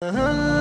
嗯。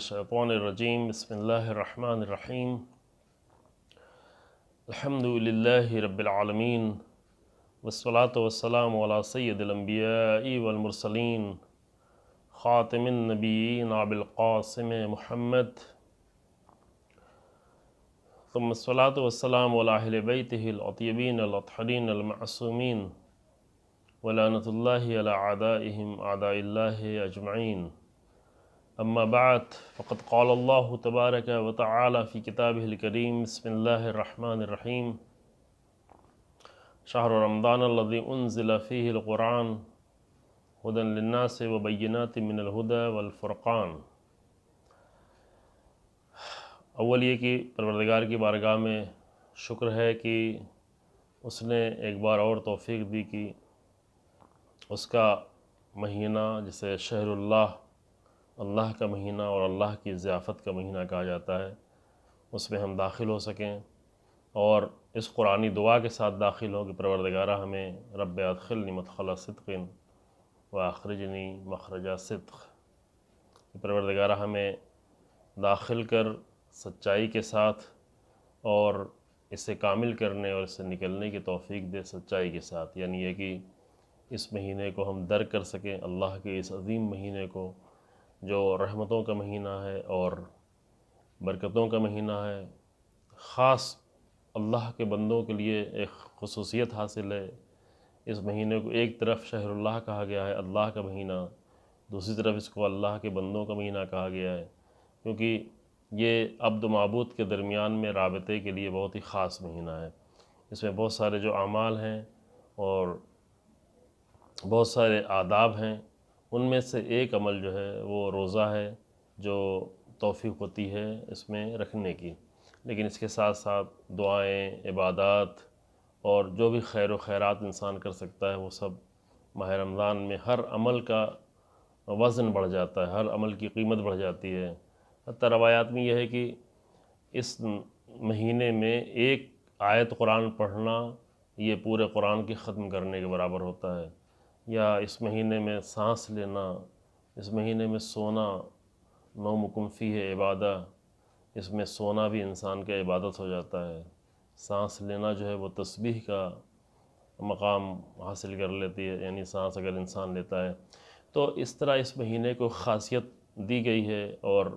الشيطان الرجيم بسم الله الرحمن الرحيم الحمد لله رب العالمين والصلاة والسلام على سيد الأنبياء والمرسلين خاتم النبيين عبد القاسم محمد ثم الصلاة والسلام على أهل بيته الأطيبين الأطهرين المعصومين ولعنة الله على أعدائهم أعداء الله أجمعين अम्मा बात फ़कत क़ाल तबारक व ताली फ़ी किताबकरीम बसमीम शाहर रमदान उनज़िलफ़ीक़ुरान हदनन्ना से वबैनात मिनलहद वलफ़ुरक़ान अव्वल ये कि परवरदगार की बारगाह में शुक्र है कि उसने एक बार और तोफ़ी दी कि उसका महीना जिसे शहरुल्लाह अल्लाह का महीना और अल्लाह की ज़ियाफ़त का महीना कहा जाता है उसमें हम दाखिल हो सकें और इस कुरानी दुआ के साथ दाखिल हो कि परवरदगारा हमें रब अदखिलनी मतखला सदकिन व आखरजनी मखरजा सदक परवरदगारा हमें दाखिल कर सच्चाई के साथ और इसे कामिल करने और इससे निकलने की तोफ़ी दे सच्चाई के साथ यानी यह कि इस महीने को हम दर कर सकें अल्लाह के इस अजीम महीने को जो रहमतों का महीना है और बरकतों का महीना है ख़ास अल्लाह के बंदों के लिए एक खसूसियत हासिल है इस महीने को एक तरफ शहरुल्लाह कहा गया है अल्लाह का महीना दूसरी तरफ इसको अल्लाह के बंदों का महीना कहा गया है क्योंकि ये अब्द मबूद के दरमियान में रबते के लिए बहुत ही ख़ास महीना है इसमें बहुत सारे जो अमाल हैं और बहुत सारे आदाब हैं उनमें से एक अमल जो है वो रोज़ा है जो तोफ़ी होती है इसमें रखने की लेकिन इसके साथ साथ दुआएं इबादत और जो भी खैर खैरत इंसान कर सकता है वो सब माह रमज़ान में हर अमल का वज़न बढ़ जाता है हर अमल की कीमत बढ़ जाती है हती रवायात में यह है कि इस महीने में एक आयत कुरान पढ़ना ये पूरे कुरान के ख़त्म करने के बराबर होता है या इस महीने में सांस लेना इस महीने में सोना नोमकुम्फ़ी है इबादा इसमें सोना भी इंसान का इबादत हो जाता है सांस लेना जो है वो तस्बीह का मकाम हासिल कर लेती है यानी सांस अगर इंसान लेता है तो इस तरह इस महीने को खासियत दी गई है और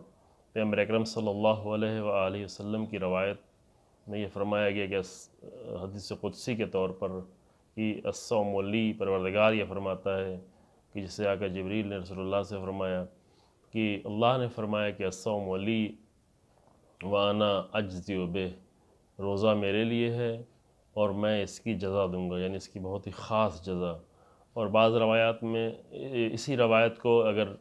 पैमर अक्रम वसल्लम की रवायत में ये फरमाया गया कि हदीस कुदसी के तौर पर कि असौमली परवरदगार यह फरमाता है कि जिसे आका जबरील ने रसोल्ला से फरमाया कि अल्लाह ने फरमाया कि असौमली वाना अज्जी रोज़ा मेरे लिए है और मैं इसकी जज़ा दूंगा यानी इसकी बहुत ही ख़ास जज़ा और बाज़ रवायात में इसी रवायत को अगर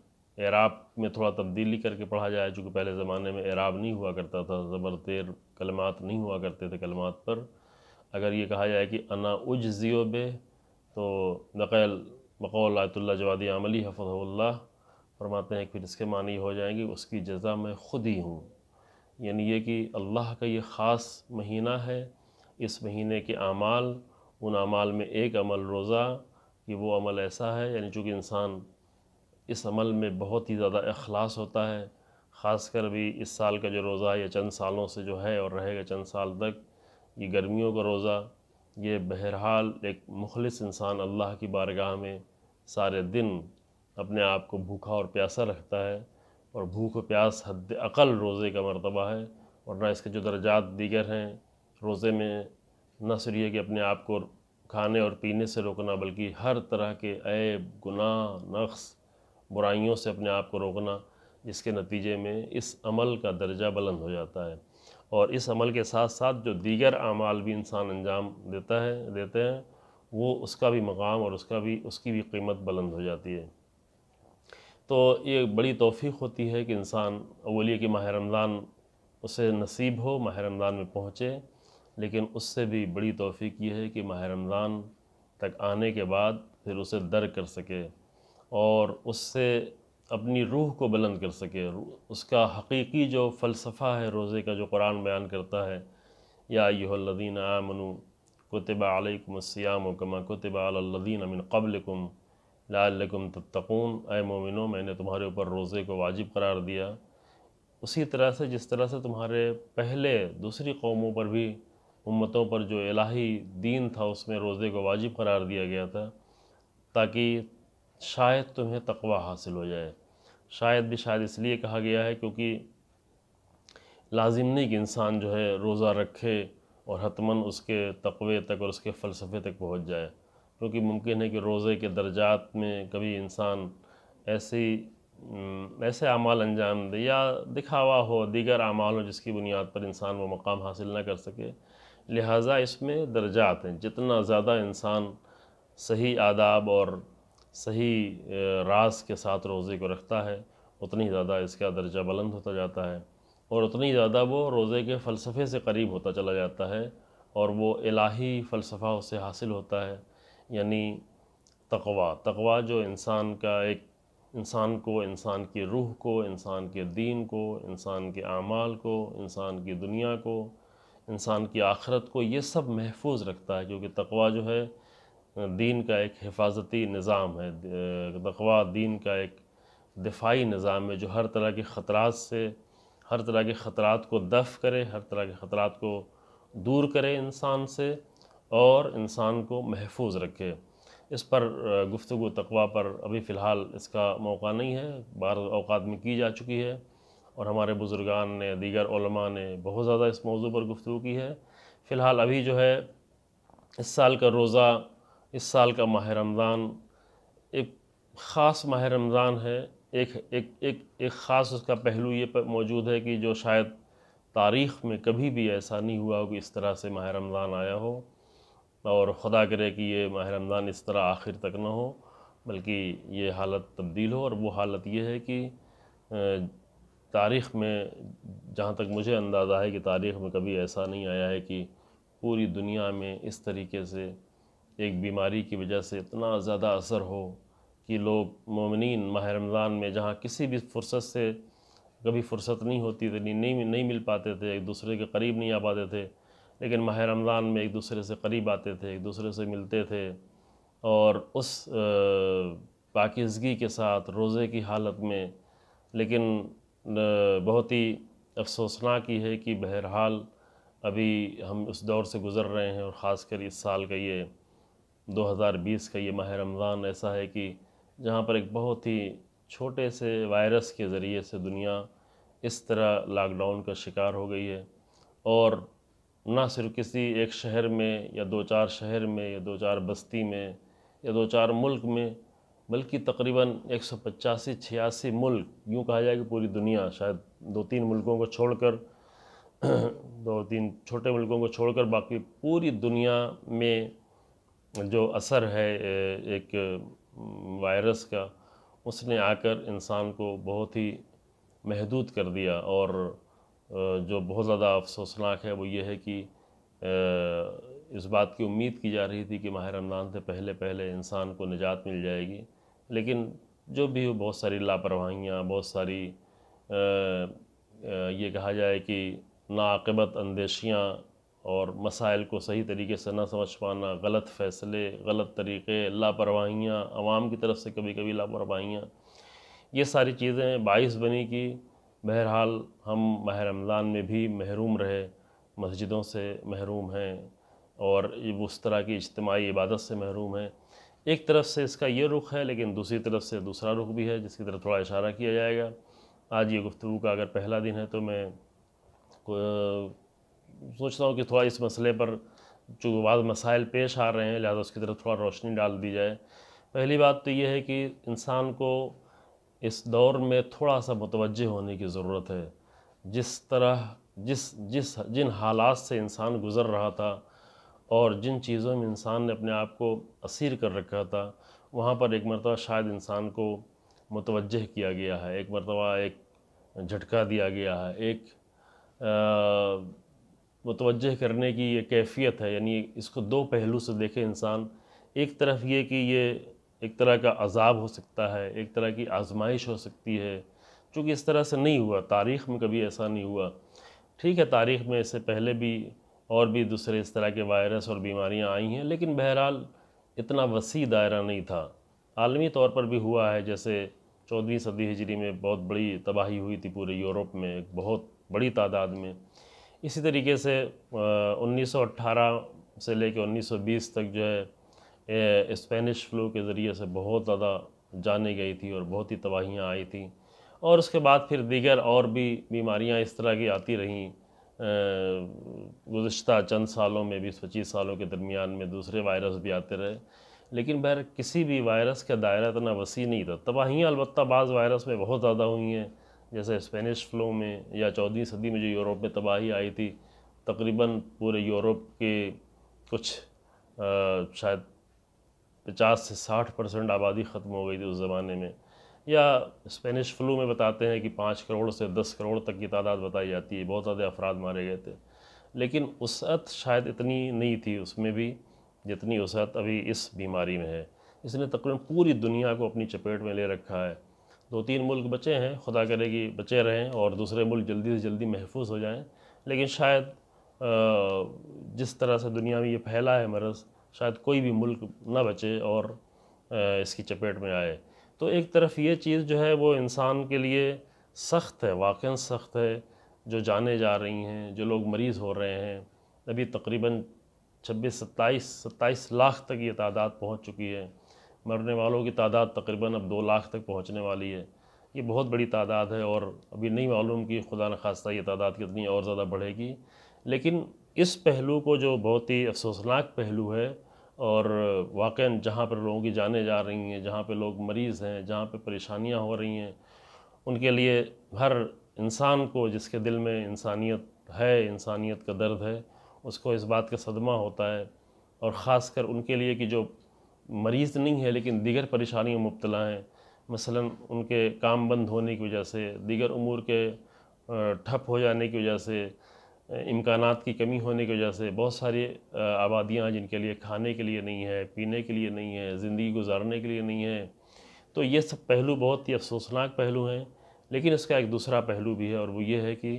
एराब में थोड़ा तब्दीली करके पढ़ा जाए चूँकि पहले ज़माने में एराब नहीं हुआ करता था ज़बर तेर कलमात नहीं हुआ करते थे कलमात पर अगर ये कहा जाए कि अना उज ज़ियो बे तो बकौल आयतुल्ला जवादी आमली हफ़ल्ला फरमाते हैं कि फिर इसके मानी हो जाएंगे उसकी जजा मैं ख़ुद ही हूँ यानी ये कि अल्लाह का ये ख़ास महीना है इस महीने के अमाल उन अमाल में एक अमल रोज़ा कि वो अमल ऐसा है यानी चूँकि इंसान इस अमल में बहुत ही ज़्यादा अखलास होता है ख़ास कर भी इस साल का जो रोज़ा या चंद सालों से जो है और रहेगा चंद साल तक ये गर्मियों का रोज़ा ये बहरहाल एक मुखलस इंसान अल्लाह की बारगाह में सारे दिन अपने आप को भूखा और प्यासा रखता है और भूख और प्यास हद अकल रोज़े का मरतबा है और ना इसके जो दर्जात दीगर हैं रोज़े में न सिर्फ कि अपने आप को खाने और पीने से रोकना बल्कि हर तरह के ऐब गुनाह नक्स बुराइयों से अपने आप को रोकना इसके नतीजे में इस अमल का दर्जा बुलंद हो जाता है और इस अमल के साथ साथ जो दीगर अमाल भी इंसान अंजाम देता है देते हैं वो उसका भी मकाम और उसका भी उसकी भी कीमत बुलंद हो जाती है तो ये बड़ी तोफ़ी होती है कि इंसान अवलिए कि माह रमज़ान उसे नसीब हो माह रमज़ान में पहुँचे लेकिन उससे भी बड़ी तोफ़ी ये है कि माह रमज़ान तक आने के बाद फिर उसे दर कर सके और उससे अपनी रूह को बुलंद कर सके उसका हकीकी जो फ़लसफ़ा है रोज़े का जो कुरान बयान करता है या यदीन आमनु कुतबालकमस्याम कमा कुतबालदीन अमिन कबलकुम लाकुम तत्तकून ए मोमिनो मैंने तुम्हारे ऊपर रोज़े को वाजिब करार दिया उसी तरह से जिस तरह से तुम्हारे पहले दूसरी कौमों पर भी उम्मतों पर जो इलाही दीन था उसमें रोज़े को वाजिब करार दिया गया था ताकि शायद तुम्हें तकवा हासिल हो जाए शायद भी शायद इसलिए कहा गया है क्योंकि लाजिम नहीं कि इंसान जो है रोज़ा रखे और हतमन उसके तकवे तक और उसके फ़लसफ़े तक पहुंच जाए क्योंकि मुमकिन है कि रोज़े के दर्जात में कभी इंसान ऐसी ऐसे अमाल अंजाम दे या दिखावा हो दीगर अमाल हो जिसकी बुनियाद पर इंसान वो मकाम हासिल ना कर सके लिहाजा इसमें दर्जात हैं जितना ज़्यादा इंसान सही आदाब और सही रास के साथ रोज़े को रखता है उतनी ज़्यादा इसका दर्जा बुलंद होता जाता है और उतनी ज़्यादा वो रोज़े के फ़लसफ़े से करीब होता चला जाता है और वो इलाही फ़लसफ़ा उसे हासिल होता है यानी तकवा तकवा जो इंसान का एक इंसान को इंसान की रूह को इंसान के दीन को इंसान के अमाल को इंसान की दुनिया को इंसान की आखरत को ये सब महफूज रखता है क्योंकि तकवा जो है दीन का एक हिफाजती निज़ाम है तकवा दीन का एक दिफाई निज़ाम है जो हर तरह के ख़तरात से हर तरह के ख़तरात को दफ़ करे हर तरह के ख़तरात को दूर करे इंसान से और इंसान को महफूज रखे इस पर गुफ्तु तकवा पर अभी फ़िलहाल इसका मौका नहीं है बार अवकात में की जा चुकी है और हमारे बुज़ुर्गान ने दीगर ने बहुत ज़्यादा इस मौजू पर गुफ्तु की है फ़िलहाल अभी जो है इस साल का रोज़ा इस साल का माह रमज़ान एक ख़ास माह रमज़ान है एक एक एक एक ख़ास उसका पहलू ये मौजूद है कि जो शायद तारीख़ में कभी भी ऐसा नहीं हुआ हो कि इस तरह से माह रमज़ान आया हो और ख़ुदा करे कि ये माह रमज़ान इस तरह आखिर तक ना हो बल्कि ये हालत तब्दील हो और वो हालत ये है कि तारीख़ में जहाँ तक मुझे अंदाज़ा है कि तारीख़ में कभी ऐसा नहीं आया है कि पूरी दुनिया में इस तरीके से एक बीमारी की वजह से इतना ज़्यादा असर हो कि लोग ममिन माह रमज़ान में जहाँ किसी भी फुर्सत से कभी फुर्सत नहीं होती थी नहीं नहीं मिल पाते थे एक दूसरे के करीब नहीं आ पाते थे लेकिन माह रमज़ान में एक दूसरे से करीब आते थे एक दूसरे से मिलते थे और उस पाकिजगी के साथ रोज़े की हालत में लेकिन बहुत ही अफसोसनाक ही है कि बहरहाल अभी हम उस दौर से गुज़र रहे हैं और ख़ास कर इस साल का ये 2020 का ये माह रमज़ान ऐसा है कि जहाँ पर एक बहुत ही छोटे से वायरस के ज़रिए से दुनिया इस तरह लॉकडाउन का शिकार हो गई है और ना सिर्फ किसी एक शहर में या दो चार शहर में या दो चार बस्ती में या दो चार मुल्क में बल्कि तकरीबन एक सौ पचासी छियासी मुल्क यूँ कहा जाए कि पूरी दुनिया शायद दो तीन मुल्कों को छोड़कर दो तीन छोटे मुल्कों को छोड़कर बाकी पूरी दुनिया में जो असर है एक वायरस का उसने आकर इंसान को बहुत ही महदूद कर दिया और जो बहुत ज़्यादा अफसोसनाक है वो ये है कि इस बात की उम्मीद की जा रही थी कि माह रमज़ान से पहले पहले इंसान को निजात मिल जाएगी लेकिन जो भी हो बहुत सारी लापरवाहियाँ बहुत सारी ये कहा जाए कि नाकबत अंदेशियाँ और मसाइल को सही तरीके से ना समझ पाना गलत फ़ैसले गलत तरीक़े लापरवाहियाँ आवाम की तरफ से कभी कभी लापरवाहियाँ ये सारी चीज़ें बाइस बनी कि बहरहाल हम माह रमज़ान में भी महरूम रहे मस्जिदों से महरूम हैं और उस तरह की इज्तमाही इबादत से महरूम हैं एक तरफ से इसका ये रुख है लेकिन दूसरी तरफ से दूसरा रुख भी है जिसकी तरफ थोड़ा इशारा किया जाएगा आज ये गुफ्तु का अगर पहला दिन है तो मैं सोचता हूँ कि थोड़ा इस मसले पर जो बाद मसाइल पेश आ रहे हैं लिहाजा उसकी तरफ थोड़ा रोशनी डाल दी जाए पहली बात तो यह है कि इंसान को इस दौर में थोड़ा सा मुतवजह होने की ज़रूरत है जिस तरह जिस जिस जिन हालात से इंसान गुज़र रहा था और जिन चीज़ों में इंसान ने अपने आप को असीर कर रखा था वहाँ पर एक मरतबा शायद इंसान को मुतवजह किया गया है एक मरतबा एक झटका दिया गया है एक आ, मुतवजह करने की ये कैफियत है यानी इसको दो पहलू से देखे इंसान एक तरफ ये कि ये एक तरह का अजाब हो सकता है एक तरह की आजमाइश हो सकती है चूँकि इस तरह से नहीं हुआ तारीख़ में कभी ऐसा नहीं हुआ ठीक है तारीख़ में इससे पहले भी और भी दूसरे इस तरह के वायरस और बीमारियाँ आई हैं लेकिन बहरहाल इतना वसी दायरा नहीं था आलमी तौर पर भी हुआ है जैसे चौदहवीं सदी हिजरी में बहुत बड़ी तबाही हुई थी पूरे यूरोप में एक बहुत बड़ी तादाद में इसी तरीके से उन्नीस से लेकर 1920 तक जो है स्पेनिश फ्लू के ज़रिए से बहुत ज़्यादा जाने गई थी और बहुत ही तबाहियाँ आई थी और उसके बाद फिर दीगर और भी बीमारियाँ इस तरह की आती रहीं गुज्त चंद सालों में बीस पच्चीस सालों के दरमियान में दूसरे वायरस भी आते रहे लेकिन बहर किसी भी वायरस का दायरा इतना वसी नहीं था तबाहियाँ अलबत् बाज़ वायरस में बहुत ज़्यादा हुई हैं जैसे स्पेनिश फ्लो में या चौदहवीं सदी में जो यूरोप में तबाही आई थी तकरीबन पूरे यूरोप के कुछ आ, शायद पचास से साठ परसेंट आबादी ख़त्म हो गई थी उस ज़माने में या स्पेनिश फ्लू में बताते हैं कि पाँच करोड़ से दस करोड़ तक की तादाद बताई जाती है बहुत ज़्यादा अफराद मारे गए थे लेकिन उसत शायद इतनी नहीं थी उसमें भी जितनी उसत अभी इस बीमारी में है इसने तकरीबन पूरी दुनिया को अपनी चपेट में ले रखा है दो तीन मुल्क बचे हैं खुदा करे कि बचे रहें और दूसरे मुल्क जल्दी से जल्दी महफूज हो जाएं लेकिन शायद जिस तरह से दुनिया में ये फैला है मरज़ शायद कोई भी मुल्क ना बचे और इसकी चपेट में आए तो एक तरफ ये चीज़ जो है वो इंसान के लिए सख्त है वाकई सख्त है जो जाने जा रही हैं जो लोग मरीज़ हो रहे हैं अभी तकरीबन छब्बीस सत्ताईस सत्ताईस लाख तक ये तादाद पहुंच चुकी है मरने वालों की तादाद तकरीबन अब दो लाख तक पहुंचने वाली है ये बहुत बड़ी तादाद है और अभी नहीं मालूम कि खुदा न खास्ता ये तादाद कितनी और ज़्यादा बढ़ेगी लेकिन इस पहलू को जो बहुत ही अफसोसनाक पहलू है और वाक़ जहाँ पर लोगों की जाने जा रही हैं जहाँ पर लोग मरीज़ हैं जहाँ पर परेशानियाँ हो रही हैं उनके लिए हर इंसान को जिसके दिल में इंसानियत है इंसानियत का दर्द है उसको इस बात का सदमा होता है और ख़ास कर उनके लिए कि जो मरीज़ नहीं है लेकिन दीगर परेशानियों मुबतला हैं मसलन उनके काम बंद होने की वजह से दीगर उमूर के ठप हो जाने की वजह से इम्कान की कमी होने की वजह से बहुत सारी आबादियाँ जिनके लिए खाने के लिए नहीं है पीने के लिए नहीं है ज़िंदगी गुजारने के लिए नहीं है तो ये सब पहलू बहुत ही अफसोसनाक पहलू हैं लेकिन इसका एक दूसरा पहलू भी है और वो ये है कि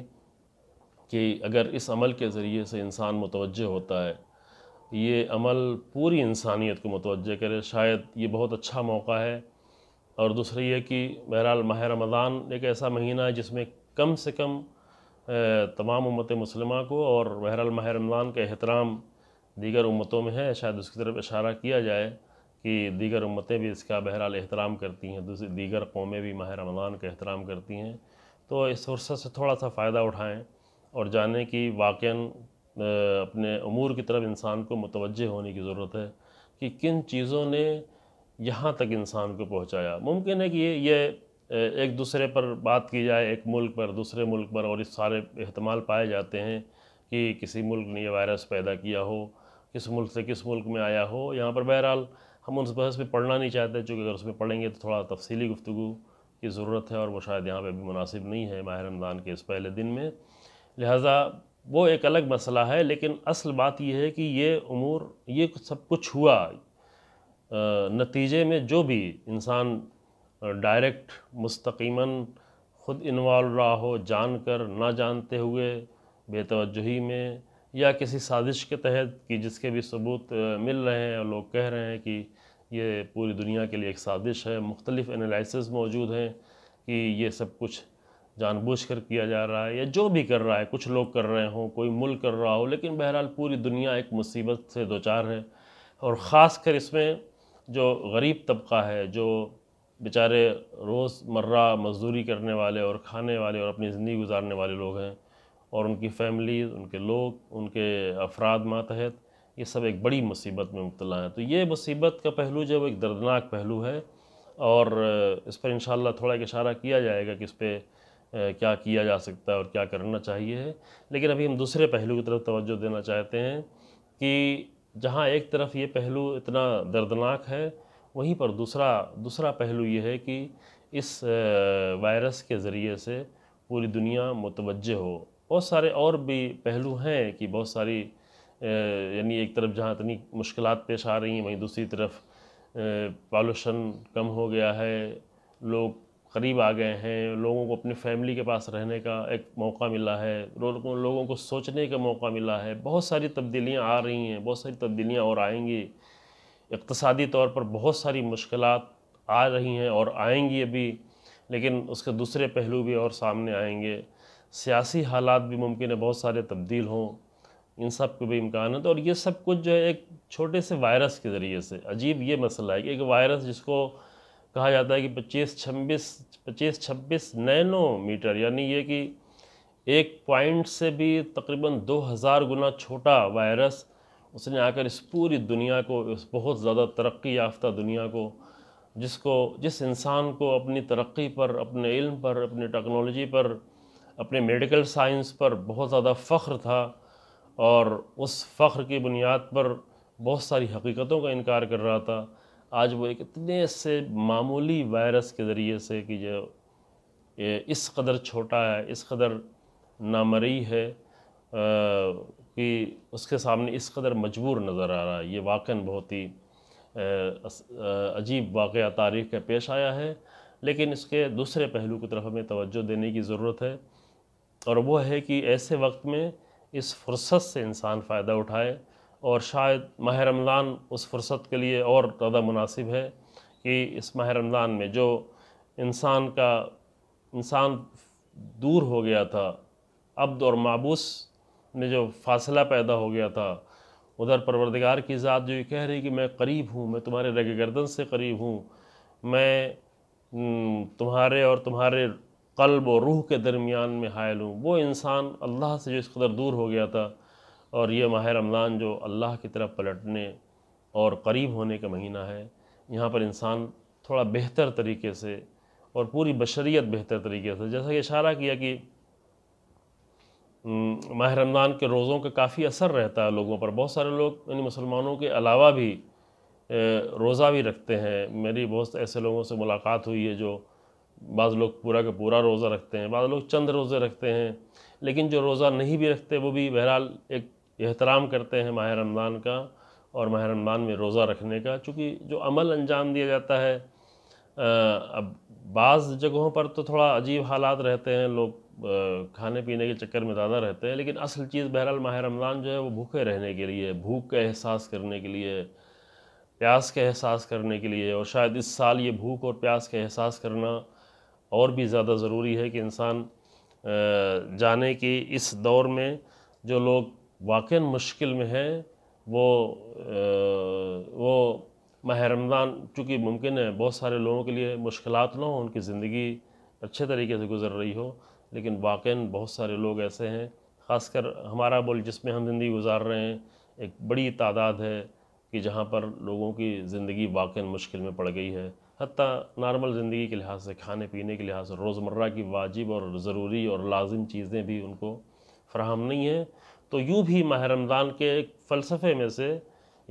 कि अगर इस अमल के ज़रिए से इंसान मुतवजह होता है ये अमल पूरी इंसानियत को मतवज़ करे शायद ये बहुत अच्छा मौका है और दूसरी ये कि बहरहाल माह रमज़ान एक ऐसा महीना है जिसमें कम से कम तमाम उम्मत मुसलमा को और बहरहाल माह रमज़ान का एहतराम दीगर उम्मतों में है शायद उसकी तरफ इशारा किया जाए कि दीगर उम्मतें भी इसका बहरहाल अहतराम करती हैं दूसरी दीगर कौमें भी माह रमज़ान का एहतराम करती हैं तो इस फुर्सत से थोड़ा सा फ़ायदा उठाएँ और जाने कि वाक़ अपने अमूर की तरफ इंसान को मुतवजह होने की ज़रूरत है कि किन चीज़ों ने यहाँ तक इंसान को पहुँचाया मुमकिन है कि ये ये एक दूसरे पर बात की जाए एक मुल्क पर दूसरे मुल्क पर और इस सारे अहतमाल पाए जाते हैं कि किसी मुल्क ने यह वायरस पैदा किया हो किस मुल्क से किस मुल्क में आया हो यहाँ पर बहरहाल हम उस बहस में पढ़ना नहीं चाहते चूँकि अगर उसमें पढ़ेंगे तो थोड़ा तफसीली गुफ्तु की ज़रूरत है और वो शायद यहाँ पर भी मुनासिब नहीं है माह रमज़ान के इस पहले दिन में लिहाजा वो एक अलग मसला है लेकिन असल बात यह है कि ये अमूर ये सब कुछ हुआ नतीजे में जो भी इंसान डायरेक्ट मुस्तकीमन ख़ुद इन्वॉल्व रहा हो जान कर ना जानते हुए बेतवजही में या किसी साजिश के तहत कि जिसके भी सबूत मिल रहे हैं और लोग कह रहे हैं कि ये पूरी दुनिया के लिए एक साजिश है मुख्तलिफ़ एनालिसिस मौजूद हैं कि ये सब कुछ जानबूझकर किया जा रहा है या जो भी कर रहा है कुछ लोग कर रहे हों कोई मुल्क कर रहा हो लेकिन बहरहाल पूरी दुनिया एक मुसीबत से दो चार है और ख़ास कर इसमें जो गरीब तबका है जो बेचारे रोज़मर्रा मजदूरी करने वाले और खाने वाले और अपनी ज़िंदगी गुजारने वाले लोग हैं और उनकी फैमिली उनके लोग उनके अफराद मातहत ये सब एक बड़ी मुसीबत में मुबतला हैं तो ये मुसीबत का पहलू जो एक दर्दनाक पहलू है और इस पर इन थोड़ा एक इशारा किया जाएगा कि इस पर क्या किया जा सकता है और क्या करना चाहिए है लेकिन अभी हम दूसरे पहलू की तरफ तवज्जो देना चाहते हैं कि जहाँ एक तरफ ये पहलू इतना दर्दनाक है वहीं पर दूसरा दूसरा पहलू ये है कि इस वायरस के ज़रिए से पूरी दुनिया मुतवजह हो बहुत सारे और भी पहलू हैं कि बहुत सारी यानी एक तरफ जहाँ इतनी मुश्किल पेश आ रही हैं वहीं दूसरी तरफ पॉल्यूशन कम हो गया है लोग करीब आ गए हैं लोगों को अपनी फैमिली के पास रहने का एक मौका मिला है लोगों को सोचने का मौका मिला है बहुत सारी तब्दीलियाँ आ रही हैं बहुत सारी तब्दीलियाँ और आएंगी इकतसादी तौर पर बहुत सारी मुश्किल आ रही हैं और आएंगी अभी लेकिन उसके दूसरे पहलू भी और सामने आएंगे सियासी हालात भी मुमकिन है बहुत सारे तब्दील हों इन सब के भी इम्कान है तो और ये सब कुछ जो है एक छोटे से वायरस के ज़रिए से अजीब ये मसला है कि एक वायरस जिसको कहा जाता है कि 25 26 25 नैनो नैनोमीटर यानी ये कि एक पॉइंट से भी तकरीबन 2000 गुना छोटा वायरस उसने आकर इस पूरी दुनिया को इस बहुत ज़्यादा तरक्की याफ्ता दुनिया को जिसको जिस इंसान को अपनी तरक्की पर अपने इल्म पर अपने टेक्नोलॉजी पर अपने मेडिकल साइंस पर बहुत ज़्यादा फ़ख्र था और उस फ़ख्र की बुनियाद पर बहुत सारी हकीकतों का इनकार कर रहा था आज वो एक इतने से मामूली वायरस के ज़रिए से कि जो ये इस कदर छोटा है इस कदर नामरी है आ, कि उसके सामने इस कदर मजबूर नज़र आ रहा है ये वाकन बहुत ही अजीब वाक़ तारीख़ का पेश आया है लेकिन इसके दूसरे पहलू की तरफ हमें तवज्जो देने की ज़रूरत है और वह है कि ऐसे वक्त में इस फुर्सत से इंसान फ़ायदा उठाए और शायद माह रमज़ान उस फुर्सत के लिए और ज़्यादा मुनासिब है कि इस माह रमज़ान में जो इंसान का इंसान दूर हो गया था अब्द और माबूस में जो फासला पैदा हो गया था उधर परवरदिगार की ज़ात जो ये कह रही कि मैं करीब हूँ मैं तुम्हारे रग गर्दन से करीब हूँ मैं तुम्हारे और तुम्हारे कल्ब और रूह के दरमियान में हायल हूँ वो इंसान अल्लाह से जो इस कदर दूर हो गया था और ये माह रमज़ान जो अल्लाह की तरफ पलटने और करीब होने का महीना है यहाँ पर इंसान थोड़ा बेहतर तरीके से और पूरी बशरीत बेहतर तरीके से जैसा कि इशारा किया कि माह रमज़ान के रोज़ों का काफ़ी असर रहता है लोगों पर बहुत सारे लोग यानी मुसलमानों के अलावा भी रोज़ा भी रखते हैं मेरी बहुत ऐसे लोगों से मुलाकात हुई है जो बाज़ लोग पूरा का पूरा रोज़ा रखते हैं बाज़ लोग चंद रोज़े रखते हैं लेकिन जो रोज़ा नहीं भी रखते वो भी बहरहाल एक एहतराम करते हैं माह रमज़ान का और माह रमज़ान में रोज़ा रखने का चूँकि जो अमल अंजाम दिया जाता है अब बाज़ जगहों पर तो थोड़ा अजीब हालात रहते हैं लोग खाने पीने के चक्कर में ज़्यादा रहते हैं लेकिन असल चीज़ बहरहाल माह रमज़ान जो है वो भूखे रहने के लिए भूख का एहसास करने के लिए प्यास का एहसास करने के लिए और शायद इस साल ये भूख और प्यास का एहसास करना और भी ज़्यादा ज़रूरी है कि इंसान जाने कि इस दौर में जो लोग वाकई मुश्किल में है वो आ, वो माह रमज़ान चूँकि मुमकिन है बहुत सारे लोगों के लिए मुश्किल ना हो उनकी ज़िंदगी अच्छे तरीके से गुजर रही हो लेकिन वाकई बहुत सारे लोग ऐसे हैं ख़ासकर हमारा बोल जिसमें हम ज़िंदगी गुजार रहे हैं एक बड़ी तादाद है कि जहाँ पर लोगों की ज़िंदगी वाकई मुश्किल में पड़ गई है हती नॉर्मल ज़िंदगी के लिहाज से खाने पीने के लिहाज से रोज़मर्रा की वाजिब और ज़रूरी और लाजिम चीज़ें भी उनको फ्राहम नहीं हैं तो यूँ भी माह रमज़ान के एक फ़लसफ़े में से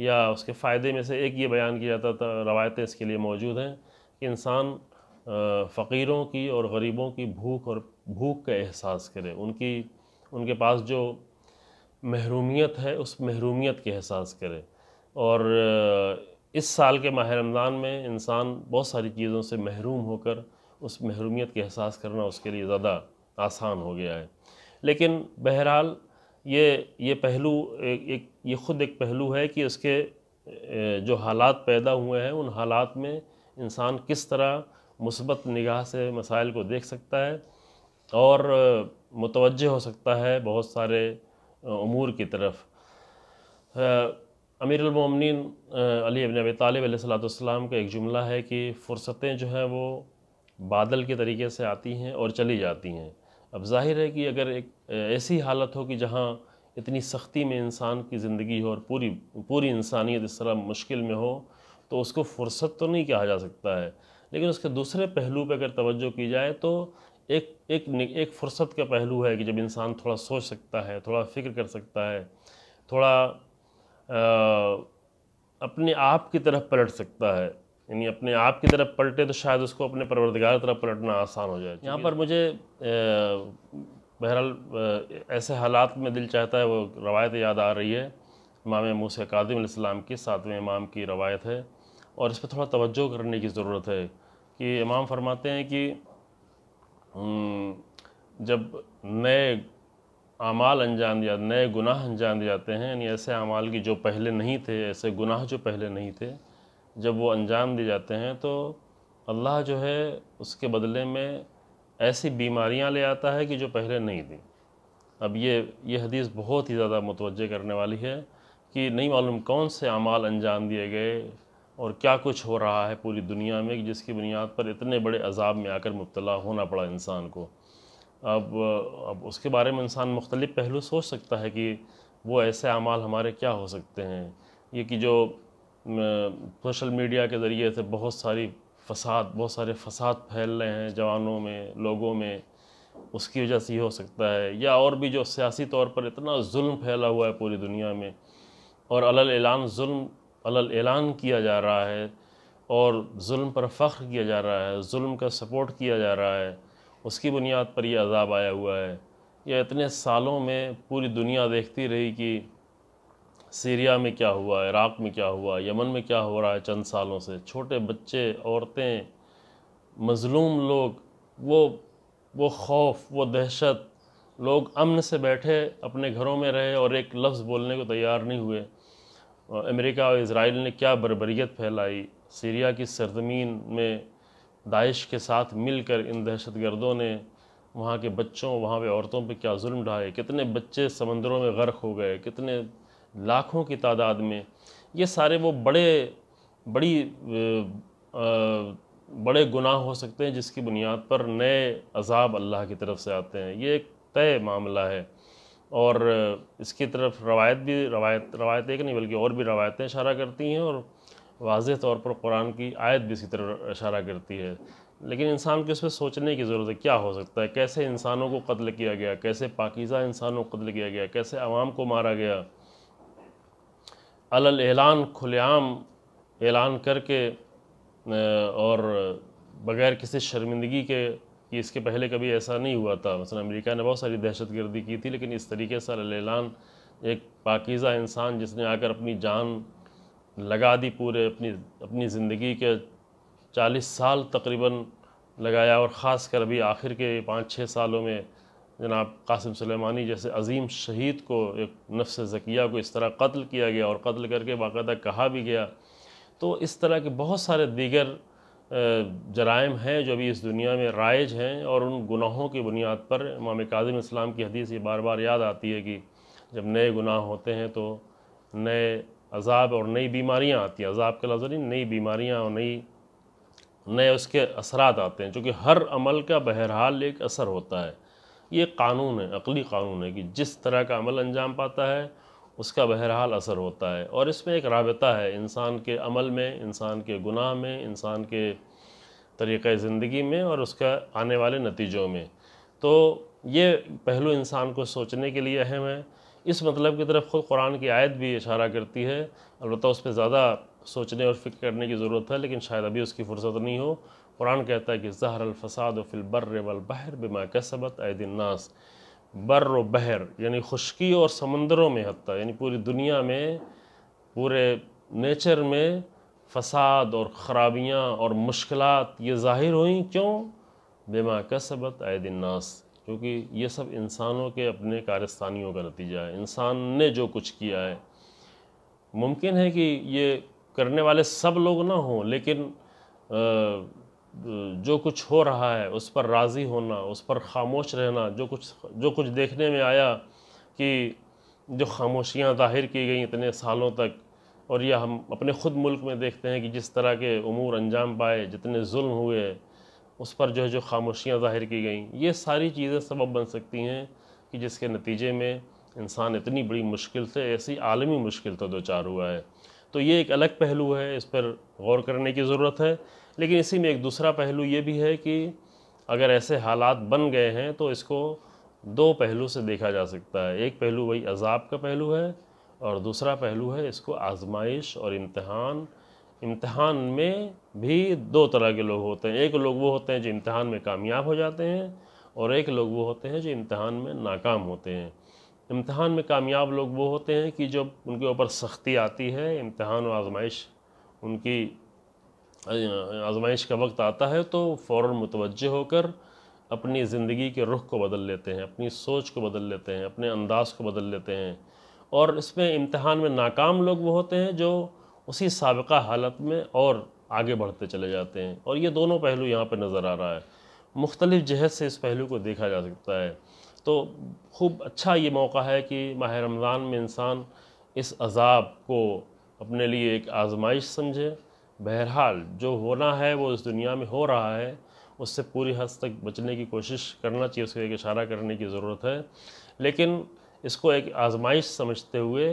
या उसके फ़ायदे में से एक ये बयान किया जाता था रवायतें इसके लिए मौजूद हैं कि इंसान फ़कीरों की और गरीबों की भूख और भूख का एहसास करे उनकी उनके पास जो महरूमियत है उस महरूमियत के एहसास करे और इस साल के माह रमज़ान में इंसान बहुत सारी चीज़ों से महरूम होकर उस महरूमियत के एहसास करना उसके लिए ज़्यादा आसान हो गया है लेकिन बहरहाल ये ये पहलू एक, ये ख़ुद एक पहलू है कि इसके जो हालात पैदा हुए हैं उन हालात में इंसान किस तरह मुसबत निगाह से मसाइल को देख सकता है और मुतवजह हो सकता है बहुत सारे अमूर की तरफ अमीरमन अली अबिन अब सलाम का एक जुमला है कि फ़ुर्सतें जो हैं वो बादल के तरीके से आती हैं और चली जाती हैं अब जाहिर है कि अगर एक ऐसी हालत हो कि जहाँ इतनी सख्ती में इंसान की ज़िंदगी हो और पूरी पूरी इंसानियत इस तरह मुश्किल में हो तो उसको फुर्सत तो नहीं कहा जा सकता है लेकिन उसके दूसरे पहलू पर अगर तवज्जो की जाए तो एक एक एक फुर्सत का पहलू है कि जब इंसान थोड़ा सोच सकता है थोड़ा फिक्र कर सकता है थोड़ा आ, अपने आप की तरफ पलट सकता है यानी अपने आप की तरफ पलटे तो शायद उसको अपने परवरदगार तरफ पलटना आसान हो जाए यहाँ पर मुझे बहरहाल ऐसे हालात में दिल चाहता है वो रवायत याद आ रही है इमाम मूसा कादिम की सातवें इमाम की रवायत है और इस पर थोड़ा तवज्जो करने की ज़रूरत है कि इमाम फरमाते हैं कि हम्म, जब नए अमाल अनजान दिया नए गुनाह अनजान दिए जाते हैं यानी ऐसे अमाल की जो पहले नहीं थे ऐसे गुनाह जो पहले नहीं थे जब वो अंजाम दिए जाते हैं तो अल्लाह जो है उसके बदले में ऐसी बीमारियां ले आता है कि जो पहले नहीं थी अब ये ये हदीस बहुत ही ज़्यादा मतवजह करने वाली है कि नहीं मालूम कौन से अमाल अंजाम दिए गए और क्या कुछ हो रहा है पूरी दुनिया में जिसकी बुनियाद पर इतने बड़े अजाब में आकर मुबतला होना पड़ा इंसान को अब अब उसके बारे में इंसान मुख्तलिफ़ पहलू सोच सकता है कि वो ऐसे अमाल हमारे क्या हो सकते हैं ये कि जो सोशल मीडिया के ज़रिए से बहुत सारी फसाद बहुत सारे फसाद फैल रहे हैं जवानों में लोगों में उसकी वजह से ये हो सकता है या और भी जो सियासी तौर पर इतना जुल्म फैला हुआ है पूरी दुनिया में और अलल ऐलान जुल्म अलल ऐलान किया जा रहा है और जुल्म पर फ़ख्र किया जा रहा है जुल्म का सपोर्ट किया जा रहा है उसकी बुनियाद पर यह अजाब आया हुआ है यह इतने सालों में पूरी दुनिया देखती रही कि सीरिया में क्या हुआ इराक़ में क्या हुआ यमन में क्या हो रहा है चंद सालों से छोटे बच्चे औरतें मज़लूम लोग वो वो खौफ वो दहशत लोग अमन से बैठे अपने घरों में रहे और एक लफ्ज़ बोलने को तैयार नहीं हुए अमेरिका और इसराइल ने क्या बरबरीत फैलाई सीरिया की सरजमीन में दाइश के साथ मिलकर इन दहशत गर्दों ने वहाँ के बच्चों वहाँ पे औरतों पर क्या जुल्म ढाए कितने बच्चे समंदरों में गर्क हो गए कितने लाखों की तादाद में ये सारे वो बड़े बड़ी बड़े गुनाह हो सकते हैं जिसकी बुनियाद पर नए अजाब अल्लाह की तरफ से आते हैं ये एक तय मामला है और इसकी तरफ रवायत भी रवायत रवायत एक नहीं बल्कि और भी रवायतें इशारा करती हैं और वाज तौर पर कुरान की आयत भी इसकी तरफ इशारा करती है लेकिन इंसान को इस पर सोचने की ज़रूरत है क्या हो सकता है कैसे इंसानों को कत्ल किया गया कैसे पाकिज़ा इंसानों को कत्ल किया गया कैसे आवाम को मारा गया अलल ऐलान खुलेआम ऐलान करके और बग़ैर किसी शर्मिंदगी के कि इसके पहले कभी ऐसा नहीं हुआ था मसला अमेरिका ने बहुत सारी दहशत गर्दी की थी लेकिन इस तरीके से अलैलान एक पाकिज़ा इंसान जिसने आकर अपनी जान लगा दी पूरे अपनी अपनी ज़िंदगी के चालीस साल तकरीबन लगाया और ख़ास कर अभी आखिर के पाँच छः सालों में जनाब कासिम सलेमानी जैसे अजीम शहीद को एक नफ्स जकिया को इस तरह कत्ल किया गया और कत्ल करके बाकायदा कहा भी गया तो इस तरह के बहुत सारे दीगर जराइम हैं जो अभी इस दुनिया में राइज हैं और उन गुनाहों की बुनियाद पर इमाम काजिम इस्लाम की हदीस ये बार बार याद आती है कि जब नए गुनाह होते हैं तो नए अजाब और नई बीमारियाँ आती हैं अजाब के लफ्ज़ नहीं नई बीमारियाँ और नई नए उसके असरात आते हैं चूँकि हर अमल का बहरहाल एक असर होता है ये कानून है अकली कानून है कि जिस तरह का अमल अंजाम पाता है उसका बहरहाल असर होता है और इसमें एक रबता है इंसान के अमल में इंसान के गुनाह में इंसान के तरीक़ ज़िंदगी में और उसका आने वाले नतीजों में तो ये पहलू इंसान को सोचने के लिए अहम है इस मतलब की तरफ खुद कुरान की आयत भी इशारा करती है अलबत् उस पर ज़्यादा सोचने और फिक्र करने की ज़रूरत है लेकिन शायद अभी उसकी फ़ुर्सत नहीं हो कुरान कहता है कि ज़हर अलफसाद वल बहर बिमा कसबत ऐदिनास नास बर्र बहर यानी खुश्की और समंदरों में हती यानी पूरी दुनिया में पूरे नेचर में फसाद और ख़राबियाँ और मुश्किल ये ज़ाहिर हुई क्यों बेमा कसबत नास क्योंकि ये सब इंसानों के अपने कारस्तानियों का नतीजा है इंसान ने जो कुछ किया है मुमकिन है कि ये करने वाले सब लोग ना हों लेकिन आ, जो कुछ हो रहा है उस पर राज़ी होना उस पर खामोश रहना जो कुछ जो कुछ देखने में आया कि जो खामोशियाँ जाहिर की गई इतने सालों तक और यह हम अपने ख़ुद मुल्क में देखते हैं कि जिस तरह के अमूर अंजाम पाए जितने जुल्म हुए उस पर जो है जो खामोशियाँ जाहिर की गई ये सारी चीज़ें सबब बन सकती हैं कि जिसके नतीजे में इंसान इतनी बड़ी मुश्किल से ऐसी आलमी मुश्किल तो दो चार हुआ है तो ये एक अलग पहलू है इस पर गौर करने की ज़रूरत है लेकिन इसी में एक दूसरा पहलू ये भी है कि अगर ऐसे हालात बन गए हैं तो इसको दो पहलू से देखा जा सकता है एक पहलू वही अजाब का पहलू है और दूसरा पहलू है इसको आजमाइश और इम्तहान इम्तहान में भी दो तरह के लोग होते हैं एक लोग वो होते हैं जो इम्तहान में कामयाब हो जाते हैं और एक लोग वो होते हैं जो इम्तहान में नाकाम होते हैं इम्तहान में कामयाब लोग वो होते हैं कि जब उनके ऊपर सख्ती आती है इम्तहान और आजमाइश उनकी आजमाइश का वक्त आता है तो फ़ौर मुतवजह होकर अपनी ज़िंदगी के रुख को बदल लेते हैं अपनी सोच को बदल लेते हैं अपने अंदाज को बदल लेते हैं और इसमें इम्तहान में नाकाम लोग वो होते हैं जो उसी सबका हालत में और आगे बढ़ते चले जाते हैं और ये दोनों पहलू यहाँ पर नज़र आ रहा है मुख्तलिफ़ जहत से इस पहलू को देखा जा सकता है तो खूब अच्छा ये मौका है कि माह रमज़ान में इंसान इस अजाब को अपने लिए एक आजमाइश समझे बहरहाल जो होना है वो इस दुनिया में हो रहा है उससे पूरी हद तक बचने की कोशिश करना चाहिए उसको एक इशारा करने की ज़रूरत है लेकिन इसको एक आजमाइश समझते हुए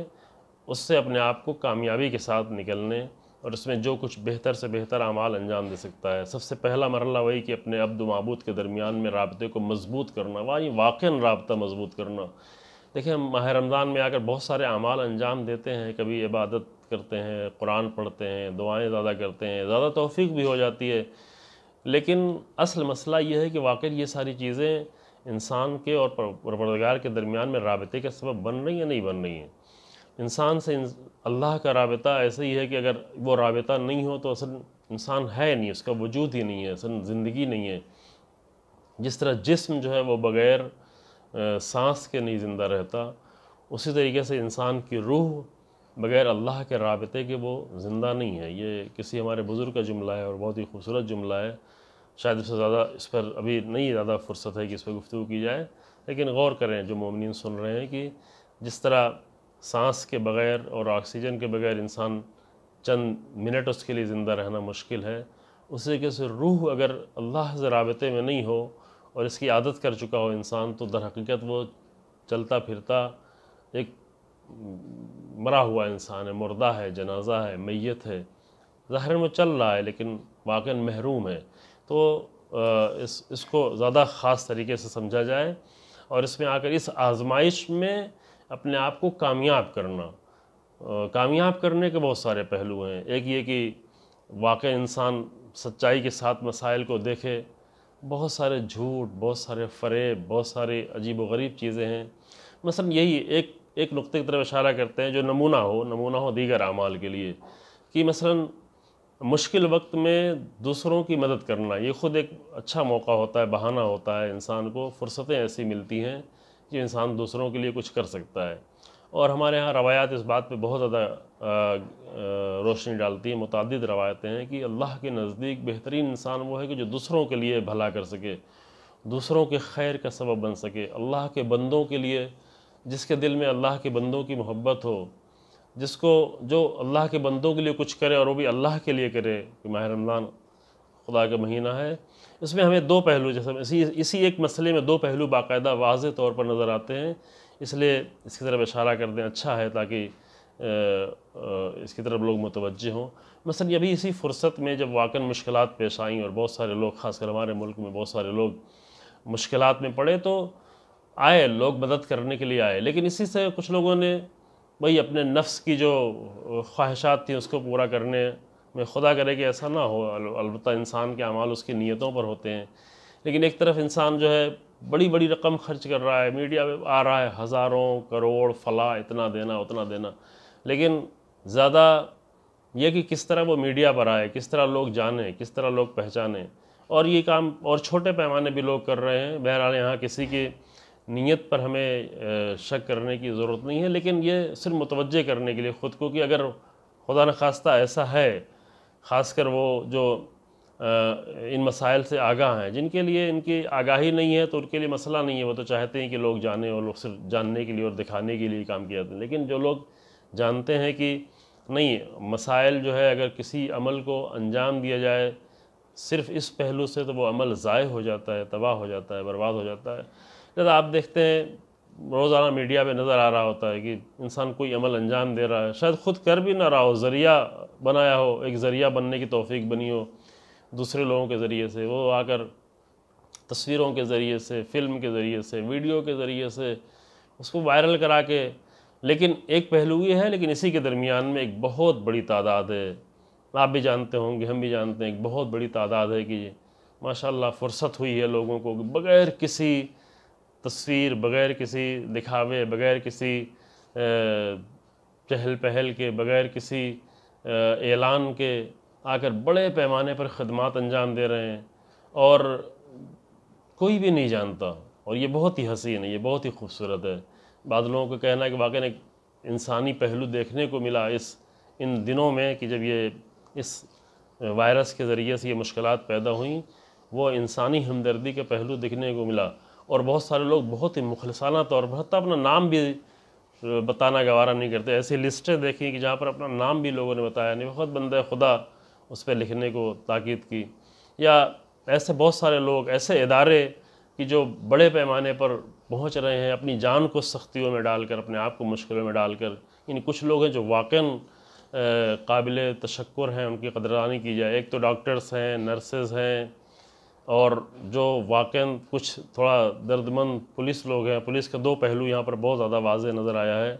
उससे अपने आप को कामयाबी के साथ निकलने और इसमें जो कुछ बेहतर से बेहतर अमाल अंजाम दे सकता है सबसे पहला मरला वही कि अपने अब्द मबूद के दरमियान में रबते को मजबूत करना वानी वाक़ रबता मजबूत करना देखिए हम माह रमज़ान में आकर बहुत सारे अमाल अंजाम देते हैं कभी इबादत करते हैं कुरान पढ़ते हैं दुआएं ज़्यादा करते हैं ज़्यादा तोफ़ी भी हो जाती है लेकिन असल मसला यह है कि वाकई ये सारी चीज़ें इंसान के और परवरदगार के दरमियान में रबते का सबब बन रही हैं नहीं बन रही हैं इंसान से अल्लाह का रबता ऐसा ही है कि अगर वो रबता नहीं हो तो असल इंसान है नहीं उसका वजूद ही नहीं है असल ज़िंदगी नहीं है जिस तरह जिस्म जो है वो बग़ैर सांस के नहीं ज़िंदा रहता उसी तरीके से इंसान की रूह बग़ैर अल्लाह के रबते के वो ज़िंदा नहीं है ये किसी हमारे बुज़ुर्ग का जुमला है और बहुत ही खूबसूरत जुमला है शायद इससे ज़्यादा इस पर अभी नहीं ज़्यादा फुर्सत है कि इस पर गुफ्तु की जाए लेकिन गौर करें जो ममिन सुन रहे हैं कि जिस तरह सांस के बग़ैर और ऑक्सीजन के बग़ैर इंसान चंद मिनट उसके लिए ज़िंदा रहना मुश्किल है उस तरीके से रूह अगर अल्लाह से रबते में नहीं हो और इसकी आदत कर चुका हो इंसान तो दर हकीकत वो चलता फिरता एक मरा हुआ इंसान है मुर्दा है जनाजा है मैत है ज़ाहिर में चल रहा है लेकिन वाक़ महरूम है तो इस इसको ज़्यादा ख़ास तरीके से समझा जाए और इसमें आकर इस आजमाइश में अपने आप को कामयाब करना कामयाब करने के बहुत सारे पहलू हैं एक ये कि वाक़ इंसान सच्चाई के साथ मसाइल को देखे बहुत सारे झूठ बहुत सारे फरेब बहुत सारे अजीब व गरीब चीज़ें हैं मसलन यही एक एक नुक़े की तरफ इशारा करते हैं जो नमूना हो नमूना हो दीगर अमाल के लिए कि मसलन मुश्किल वक्त में दूसरों की मदद करना ये ख़ुद एक अच्छा मौका होता है बहाना होता है इंसान को फ़ुर्सतें ऐसी मिलती हैं कि इंसान दूसरों के लिए कुछ कर सकता है और हमारे यहाँ रवायात इस बात पे बहुत ज़्यादा रोशनी डालती हैं मुतद रवायतें हैं कि अल्लाह के नज़दीक बेहतरीन इंसान वो है कि जो दूसरों के लिए भला कर सके दूसरों के खैर का सबब बन सके अल्लाह के बंदों के लिए जिसके दिल में अल्लाह के बंदों की मोहब्बत हो जिसको जो अल्लाह के बंदों के लिए कुछ करे और वो भी अल्लाह के लिए करे कि माह रमज़ान खुदा का महीना है इसमें हमें दो पहलू जैसे इसी इसी एक मसले में दो पहलू बाकायदा वाज तौर पर नज़र आते हैं इसलिए इसकी तरफ इशारा कर दें अच्छा है ताकि इसकी तरफ लोग मुतवजह हों मसलन अभी इसी फुर्सत में जब वाकन मुश्किल पेश आईं और बहुत सारे लोग खासकर हमारे मुल्क में बहुत सारे लोग मुश्किल में पड़े तो आए लोग मदद करने के लिए आए लेकिन इसी से कुछ लोगों ने भाई अपने नफ्स की जो ख्वाहिशात थी उसको पूरा करने में खुदा करे कि ऐसा ना हो अलबत् इंसान के अमाल उसकी नीयतों पर होते हैं लेकिन एक तरफ इंसान जो है बड़ी बड़ी रकम खर्च कर रहा है मीडिया में आ रहा है हज़ारों करोड़ फला इतना देना उतना देना लेकिन ज़्यादा यह कि किस तरह वो मीडिया पर आए किस तरह लोग जाने किस तरह लोग पहचाने और ये काम और छोटे पैमाने भी लोग कर रहे हैं बहरहाल यहाँ किसी की नीयत पर हमें शक करने की ज़रूरत नहीं है लेकिन ये सिर्फ मुतवजह करने के लिए ख़ुद को कि अगर खुदा न खास्ता ऐसा है ख़ासकर वो जो इन मसाइल से आगाह हैं जिनके लिए इनकी आगाही नहीं है तो उनके लिए मसला नहीं है वो तो चाहते हैं कि लोग जाने और लोग सिर्फ जानने के लिए और दिखाने के लिए काम किया जाते हैं लेकिन जो लोग जानते हैं कि नहीं मसाइल जो है अगर किसी अमल को अंजाम दिया जाए सिर्फ़ इस पहलू से तो वो अमल ज़ाय हो जाता है तबाह हो जाता है बर्बाद हो जाता है जैसा आप देखते हैं रोज़ाना मीडिया पे नज़र आ रहा होता है कि इंसान कोई अमल अंजाम दे रहा है शायद ख़ुद कर भी ना रहा हो ज़रिया बनाया हो एक ज़रिया बनने की तोफ़ी बनी हो दूसरे लोगों के ज़रिए से वो आकर तस्वीरों के ज़रिए से फ़िल्म के ज़रिए से वीडियो के ज़रिए से उसको वायरल करा के लेकिन एक पहलू ये है लेकिन इसी के दरमियान में एक बहुत बड़ी तादाद है आप भी जानते होंगे हम भी जानते हैं एक बहुत बड़ी तादाद है कि माशाल्लाह फुर्सत हुई है लोगों को बग़ैर किसी तस्वीर बग़ैर किसी दिखावे बग़ैर किसी चहल पहल के बग़ैर किसी ऐलान के आकर बड़े पैमाने पर ख़दमात अंजाम दे रहे हैं और कोई भी नहीं जानता और ये बहुत ही हसीन है ये बहुत ही खूबसूरत है बाद लोगों का कहना है कि वाकई एक इंसानी पहलू देखने को मिला इस इन दिनों में कि जब ये इस वायरस के ज़रिए से ये मुश्किल पैदा हुई वो इंसानी हमदर्दी का पहलू दिखने को मिला और बहुत सारे लोग बहुत ही मुखलसाना तौर पर हत्या अपना नाम भी बताना गवारा नहीं करते ऐसी लिस्टें देखी कि जहाँ पर अपना नाम भी लोगों ने बताया नहीं बहुत बंद खुदा उस पर लिखने को ताकद की या ऐसे बहुत सारे लोग ऐसे इदारे कि जो बड़े पैमाने पर पहुंच रहे हैं अपनी जान को सख्तियों में डालकर अपने आप को मुश्किलों में डालकर इन कुछ लोग हैं जो वाक़ काबिल तशक्र हैं उनकी कदरदानी की जाए एक तो डॉक्टर्स हैं नर्सेज़ हैं और जो वाक़ कुछ थोड़ा दर्दमंद पुलिस लोग हैं पुलिस का दो पहलू यहाँ पर बहुत ज़्यादा वाज नज़र आया है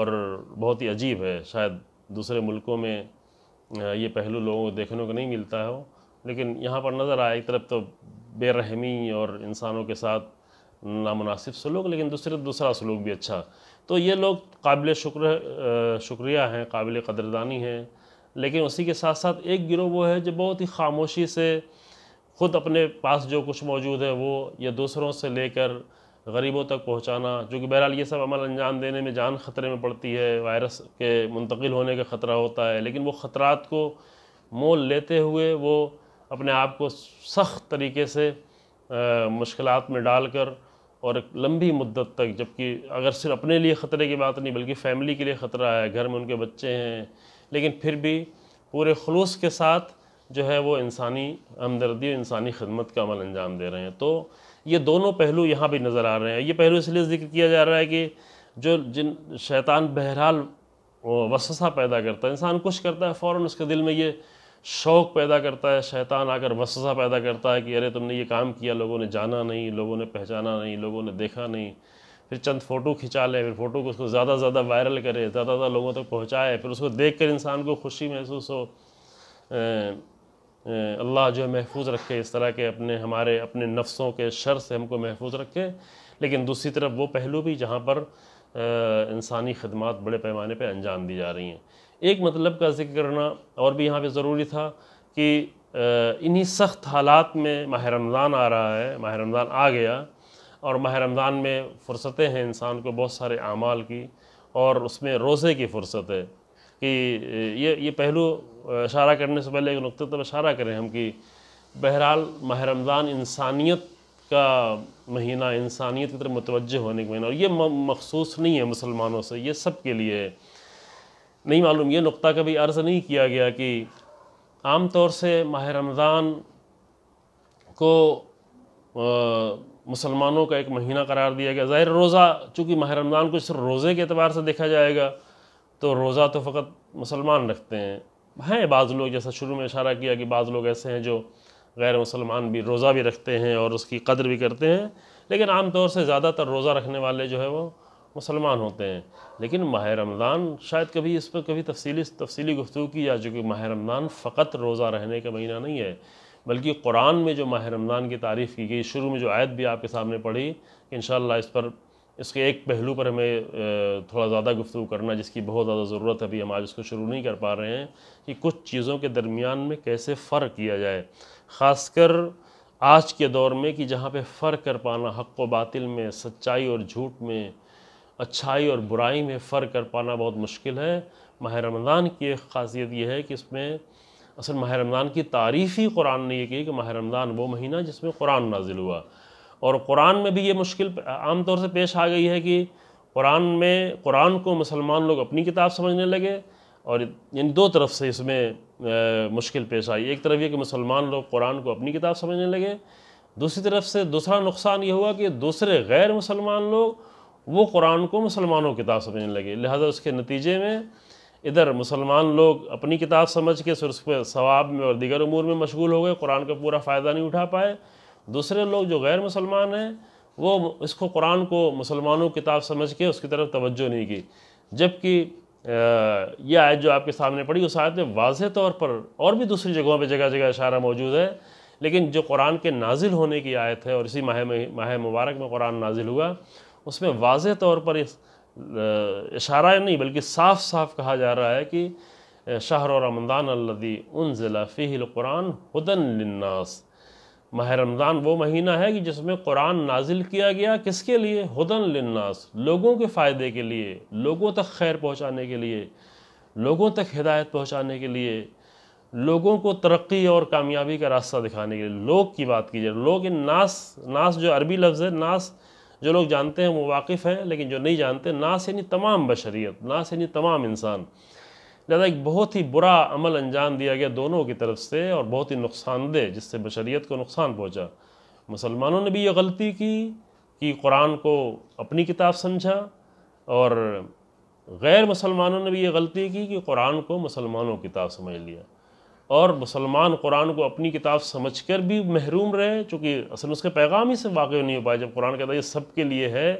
और बहुत ही अजीब है शायद दूसरे मुल्कों में ये पहलू लोगों को देखने को नहीं मिलता है लेकिन यहाँ पर नज़र आया एक तरफ तो बेरहमी और इंसानों के साथ नामनासिब सलूक लेकिन दूसरे दूसरा सलूक भी अच्छा तो ये लोग काबिल शुक्र शुक्रिया हैं काबिल कदरदानी हैं लेकिन उसी के साथ साथ एक गिरोह वो है जो बहुत ही खामोशी से खुद अपने पास जो कुछ मौजूद है वो या दूसरों से लेकर गरीबों तक पहुंचाना जो कि बहरहाल ये सब अमल अंजाम देने में जान ख़तरे में पड़ती है वायरस के मुंतकिल होने का ख़तरा होता है लेकिन वो ख़तरात को मोल लेते हुए वो अपने आप को सख्त तरीके से मुश्किल में डालकर और एक लंबी मुद्दत तक जबकि अगर सिर्फ अपने लिए ख़तरे की बात नहीं बल्कि फ़ैमिली के लिए ख़तरा है घर में उनके बच्चे हैं लेकिन फिर भी पूरे खलूस के साथ जो है वो इंसानी हमदर्दी और इंसानी खदमत का अमल अंजाम दे रहे हैं तो ये दोनों पहलू यहाँ भी नज़र आ रहे हैं ये पहलू इसलिए जिक्र किया जा रहा है कि जो जिन शैतान बहरहाल वसवसा पैदा करता है इंसान कुछ करता है फ़ौर उसके दिल में ये शौक़ पैदा करता है शैतान आकर वसवसा पैदा करता है कि अरे तुमने ये काम किया लोगों ने जाना नहीं लोगों ने पहचाना नहीं लोगों ने देखा नहीं फिर चंद फ़ोटो खिंचा लें फिर फ़ोटो को उसको ज़्यादा ज़्यादा वायरल करे ज़्यादा ज़्यादा लोगों तक पहुँचाए फिर उसको देख कर इंसान को खुशी महसूस हो अल्लाह जो महफूज रखे इस तरह के अपने हमारे अपने नफ्सों के शर से हमको महफूज रखे लेकिन दूसरी तरफ वो पहलू भी जहाँ पर इंसानी खदमात बड़े पैमाने पर अंजाम दी जा रही हैं एक मतलब का जिक्र करना और भी यहाँ पर ज़रूरी था कि इन्हीं सख्त हालात में माह रमज़ान आ रहा है माह रमज़ान आ गया और माह रमज़ान में फ़ुर्सतें हैं इंसान को बहुत सारे अमाल की और उसमें रोज़े की फ़ुर्सत है कि ये ये पहलू इशारा करने से पहले एक नुक़े तो इशारा करें हम कि बहरहाल माह रमज़ान इंसानियत का महीना इंसानियत की तरफ मतवज होने का महीना और ये मखसूस नहीं है मुसलमानों से ये सब के लिए है नहीं मालूम ये नुक़ा कभी अर्ज़ नहीं किया गया कि आम तौर से माह रमज़ान को मुसलमानों का एक महीना करार दिया गया ज़ाहिर रोज़ा चूँकि माह रमज़ान को सिर्फ रोज़े के अतबार से देखा जाएगा तो रोज़ा तो फ़कत मुसलमान रखते हैं हैं बाज़ लोग जैसा शुरू में इशारा किया कि बाज़ लोग ऐसे हैं जो गैर मुसलमान भी रोज़ा भी रखते हैं और उसकी कदर भी करते हैं लेकिन आम तौर से ज़्यादातर रोज़ा रखने वाले जो है वो मुसलमान होते हैं लेकिन माह रमज़ान शायद कभी इस पर कभी तफसीली तफसीली गुफ्तु की जा चुकी माह रमज़ान फ़कत रोज़ा रहने का महीना नहीं है बल्कि कुरान में जो माह रमज़ान की तारीफ़ की गई शुरू में जो आयत भी आपके सामने पढ़ी इन इस पर इसके एक पहलू पर हमें थोड़ा ज़्यादा गुफ्तु करना जिसकी बहुत ज़्यादा ज़रूरत है अभी हम आज उसको शुरू नहीं कर पा रहे हैं कि कुछ चीज़ों के दरमियान में कैसे फ़र्क किया जाए ख़ासकर आज के दौर में कि जहाँ पे फ़र्क कर पाना हक व बातिल में सच्चाई और झूठ में अच्छाई और बुराई में फ़र्क कर पाना बहुत मुश्किल है माह रमज़ान की एक खासियत यह है कि इसमें असल माह रमज़ान की तारीफ़ ही कुरान ने यह की कि माह रमज़ान वो महीना जिसमें कुरान नाजिल हुआ और कुरान में भी ये मुश्किल आम तौर से पेश आ गई है कि कुरान में कुरान को मुसलमान लोग अपनी किताब समझने लगे और यानी दो तरफ से इसमें आ, मुश्किल पेश आई एक तरफ ये कि मुसलमान लोग कुरान को अपनी किताब समझने लगे दूसरी तरफ से दूसरा नुकसान ये हुआ कि दूसरे गैर मुसलमान लोग वो कुरान को मुसलमानों की किताब समझने लगे लिहाजा उसके नतीजे में इधर मुसलमान लोग अपनी किताब समझ के सिर्फ सवाब में और दीगर उमूर में मशगूल हो गए कुरान का पूरा फ़ायदा नहीं उठा पाए दूसरे लोग जो गैर मुसलमान हैं वो इसको कुरान को मुसलमानों किताब समझ के उसकी तरफ तवज्जो नहीं की जबकि यह आयत जो आपके सामने पड़ी उस आयत में वाज तौर पर और भी दूसरी जगहों पर जगह जगह इशारा मौजूद है लेकिन जो कुरान के नाजिल होने की आयत है और इसी माह में माह मुबारक में कुरान नाजिल हुआ उसमें वाज तौर पर इस इशारा नहीं बल्कि साफ साफ कहा जा रहा है कि शाहर रमदान उन ज़िला फ़ील कुरान हदन लन्नास माह रमज़ान वो महीना है कि जिसमें कुरान नाजिल किया गया किसके लिए हदन लन्नास लोगों के फ़ायदे के लिए लोगों तक खैर पहुँचाने के लिए लोगों तक हिदायत पहुँचाने के लिए लोगों को तरक्की और कामयाबी का रास्ता दिखाने के लिए लोग की बात की जाए लोग इन नास नास जो अरबी लफ्ज़ है नास जो लोग जानते हैं वो वाकिफ़ हैं लेकिन जो नहीं जानते नास यानी तमाम बशरीत नास यानी तमाम इंसान लिहाजा एक बहुत ही बुरा अमल अंजाम दिया गया दोनों की तरफ से और बहुत ही नुकसानदेह जिससे बशरीत को नुकसान पहुँचा मुसलमानों ने भी ये गलती की कि कुरान को अपनी किताब समझा और गैर मुसलमानों ने भी ये गलती की कि कुरान को मुसलमानों की किताब समझ लिया और मुसलमान कुरान को अपनी किताब समझ कर भी महरूम रहे चूँकि असल उसके पैगाम ही से वाकई नहीं हो पाए जब कुरान कहता है ये सब के लिए है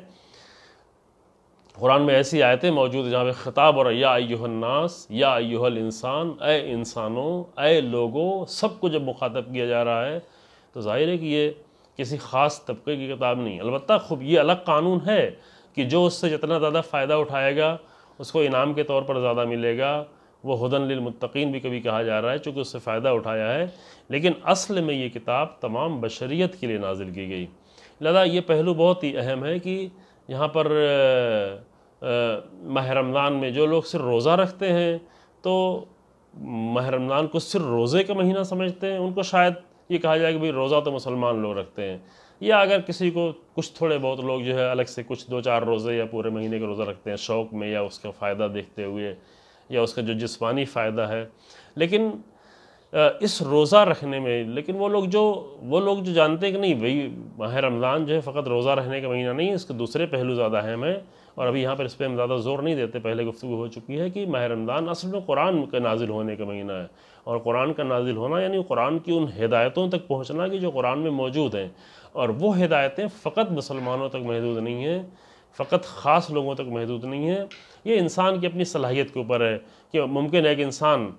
कुरान में ऐसी आयतें मौजूद हैं जहाँ पे ख़िताब और या अयुहन्नास या अयुहल इंसान ए इंसानों ए लोगों सबको जब मुखातब किया जा रहा है तो जाहिर है कि ये किसी ख़ास तबके की किताब नहीं अलबत्त खूब ये अलग कानून है कि जो उससे जितना ज़्यादा फ़ायदा उठाएगा उसको इनाम के तौर पर ज़्यादा मिलेगा वह हदन लमतकीन भी कभी कहा जा रहा है चूँकि उससे फ़ायदा उठाया है लेकिन असल में ये किताब तमाम बशरीत के लिए नाजिल की गई लिहाजा ये पहलू बहुत ही अहम है कि यहाँ पर माह रमज़ान में जो लोग सिर्फ रोज़ा रखते हैं तो माह रमज़ान को सिर्फ रोज़े का महीना समझते हैं उनको शायद ये कहा जाए कि भाई रोज़ा तो मुसलमान लोग रखते हैं या अगर किसी को कुछ थोड़े बहुत लोग जो है अलग से कुछ दो चार रोज़े या पूरे महीने के रोज़ा रखते हैं शौक़ में या उसका फ़ायदा देखते हुए या उसका जो जिस्मानी फ़ायदा है लेकिन इस रोज़ा रखने में लेकिन वो लोग जो वो लोग जो जानते हैं कि नहीं भाई माह रमज़ान जो है फ़कत रोज़ा रहने का महीना नहीं इसके दूसरे पहलू ज़्यादा हैं मैं और अभी यहाँ पर इस पर हम ज़्यादा जोर नहीं देते पहले गुफ्तु हो चुकी है कि माह रमज़ान असल में कुरान के नाजिल होने का महीना है और कुरान का नाजिल होना यानी कुरान की उन हिदायतों तक पहुँचना कि जो कुरान में मौजूद हैं और वो हिदायतें फ़कत मुसलमानों तक महदूद नहीं हैं फ़कत ख़ास लोगों तक महदूद नहीं हैं ये इंसान की अपनी सलाहियत के ऊपर है कि मुमकिन है कि इंसान